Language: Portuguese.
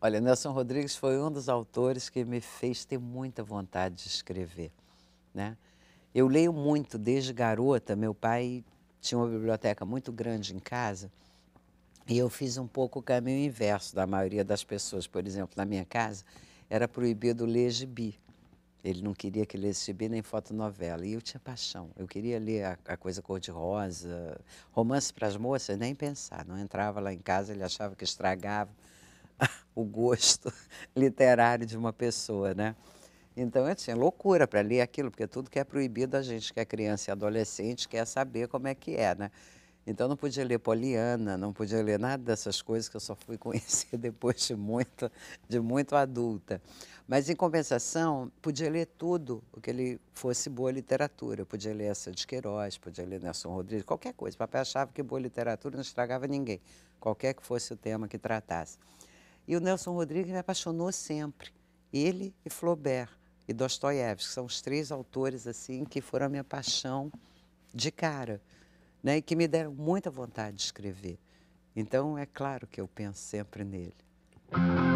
Olha, Nelson Rodrigues foi um dos autores que me fez ter muita vontade de escrever, né? Eu leio muito desde garota. Meu pai tinha uma biblioteca muito grande em casa e eu fiz um pouco o caminho inverso da maioria das pessoas. Por exemplo, na minha casa era proibido ler gibi. Ele não queria que lesse gibi nem fotonovela. E eu tinha paixão. Eu queria ler a, a coisa cor-de-rosa, romance para as moças, nem pensar. Não entrava lá em casa, ele achava que estragava. o gosto literário de uma pessoa, né? Então eu é tinha assim, é loucura para ler aquilo, porque tudo que é proibido a gente que é criança e adolescente quer saber como é que é, né? Então não podia ler Poliana, não podia ler nada dessas coisas que eu só fui conhecer depois de muito, de muito adulta. Mas em compensação, podia ler tudo o que ele fosse boa literatura. Eu podia ler essa de Queiroz, podia ler Nelson Rodrigues, qualquer coisa. O papai achava que boa literatura não estragava ninguém, qualquer que fosse o tema que tratasse. E o Nelson Rodrigues me apaixonou sempre. Ele e Flaubert e Dostoiévski são os três autores assim que foram a minha paixão de cara, né? E que me deram muita vontade de escrever. Então é claro que eu penso sempre nele.